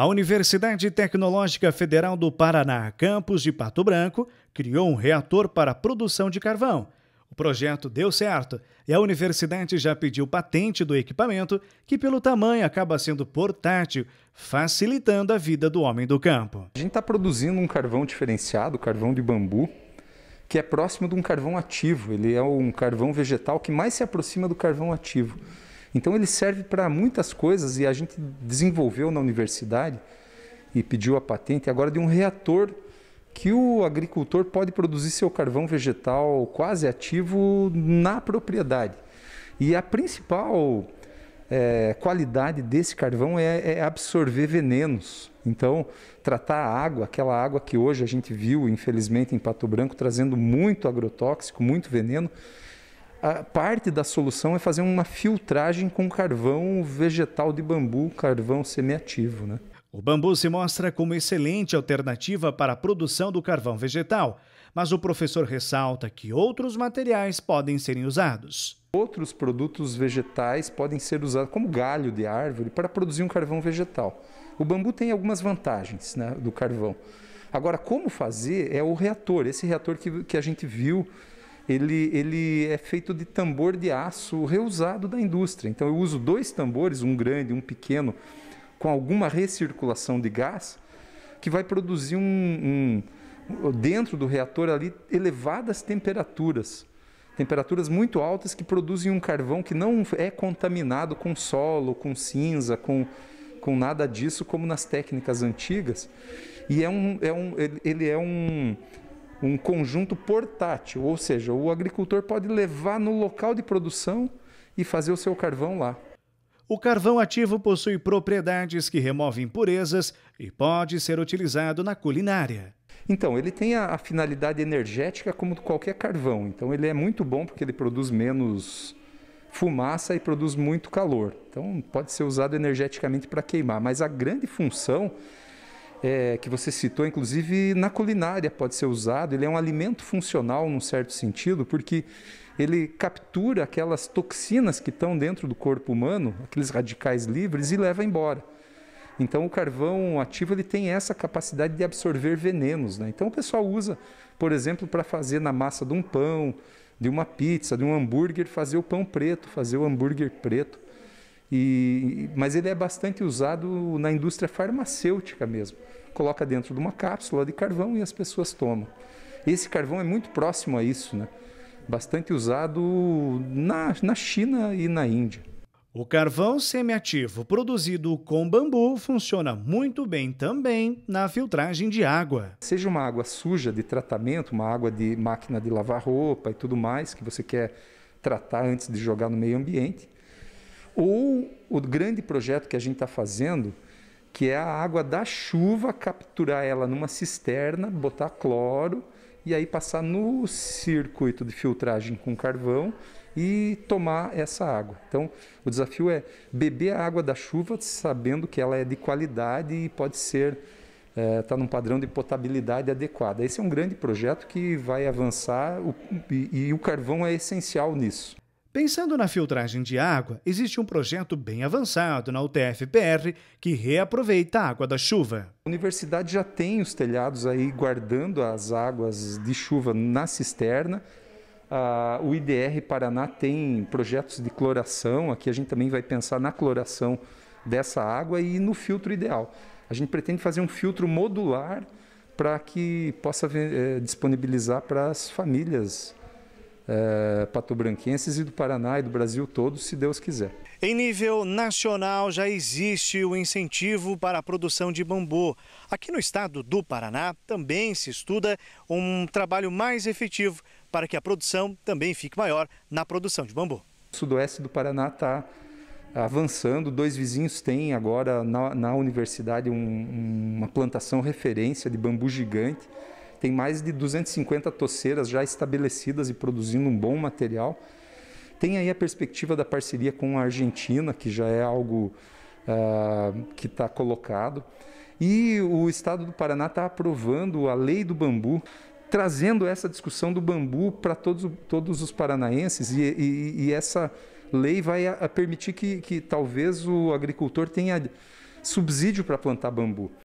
A Universidade Tecnológica Federal do Paraná, campus de Pato Branco, criou um reator para produção de carvão. O projeto deu certo e a universidade já pediu patente do equipamento, que pelo tamanho acaba sendo portátil, facilitando a vida do homem do campo. A gente está produzindo um carvão diferenciado, carvão de bambu, que é próximo de um carvão ativo. Ele é um carvão vegetal que mais se aproxima do carvão ativo. Então ele serve para muitas coisas e a gente desenvolveu na universidade e pediu a patente agora de um reator que o agricultor pode produzir seu carvão vegetal quase ativo na propriedade. E a principal é, qualidade desse carvão é, é, absorver venenos. Então, tratar a água, aquela água que hoje a gente viu, infelizmente, em Pato Branco, trazendo muito agrotóxico, muito veneno a parte da solução é fazer uma filtragem com carvão vegetal de bambu, carvão semiativo. Né? O bambu se mostra como excelente alternativa para a produção do carvão vegetal, mas o professor ressalta que outros materiais podem serem usados. Outros produtos vegetais podem ser usados como galho de árvore para produzir um carvão vegetal. O bambu tem algumas vantagens né, do carvão. Agora, como fazer é o reator, esse reator que, que a gente viu ele, ele é feito de tambor de aço reusado da indústria. Então eu uso dois tambores, um grande e um pequeno, com alguma recirculação de gás, que vai produzir um, um dentro do reator ali elevadas temperaturas temperaturas muito altas que produzem um carvão que não é contaminado com solo, com cinza, com, com nada disso, como nas técnicas antigas. E é um, é um, ele é um, um conjunto portátil, ou seja, o agricultor pode levar no local de produção e fazer o seu carvão lá. O carvão ativo possui propriedades que removem impurezas e pode ser utilizado na culinária. Então, ele tem a, a, finalidade energética como qualquer carvão. Então, ele é muito bom porque ele produz menos fumaça e produz muito calor. Então, pode ser usado energeticamente para queimar. Mas a grande função é, que você citou, inclusive na culinária pode ser usado. Ele é um alimento funcional num certo sentido, porque ele captura aquelas toxinas que estão dentro do corpo humano, aqueles radicais livres, e leva embora. Então o carvão ativo ele tem essa capacidade de absorver venenos. Né? Então o pessoal usa, por exemplo, para fazer na massa de um pão, de uma pizza, de um hambúrguer, fazer o pão preto, fazer o hambúrguer preto. E, mas ele é bastante usado na indústria farmacêutica mesmo. Coloca dentro de uma cápsula de carvão e as pessoas tomam. Esse carvão é muito próximo a isso, né? bastante usado na, na China e na Índia. O carvão semiativo produzido com bambu funciona muito bem também na filtragem de água. Seja uma água suja de tratamento, uma água de máquina de lavar roupa e tudo mais que você quer tratar antes de jogar no meio ambiente, ou o grande projeto que a gente está fazendo, que é a água da chuva, capturar ela numa cisterna, botar cloro e aí passar no circuito de filtragem com carvão e tomar essa água. Então, o desafio é beber a água da chuva sabendo que ela é de qualidade e pode ser está é, tá num padrão de potabilidade adequada. Esse é um grande projeto que vai avançar o, e, e o carvão é essencial nisso. Pensando na filtragem de água, existe um projeto bem avançado na UTF-PR que reaproveita a água da chuva. A universidade já tem os telhados aí guardando as águas de chuva na cisterna. Ah, o IDR Paraná tem projetos de cloração, aqui a gente também vai pensar na cloração dessa água e no filtro ideal. A gente pretende fazer um filtro modular para que possa é, disponibilizar para as famílias é, patobranquenses e do Paraná e do Brasil todo, se Deus quiser. Em nível nacional já existe o incentivo para a produção de bambu. Aqui no estado do Paraná também se estuda um trabalho mais efetivo para que a produção também fique maior na produção de bambu. O sudoeste do Paraná está avançando. Dois vizinhos têm agora na, na universidade um, uma plantação referência de bambu gigante tem mais de 250 toceiras já estabelecidas e produzindo um bom material. Tem aí a perspectiva da parceria com a Argentina, que já é algo uh, que está colocado. E o Estado do Paraná está aprovando a lei do bambu, trazendo essa discussão do bambu para todos, todos os paranaenses e, e, e essa lei vai a, permitir que, que talvez o agricultor tenha subsídio para plantar bambu.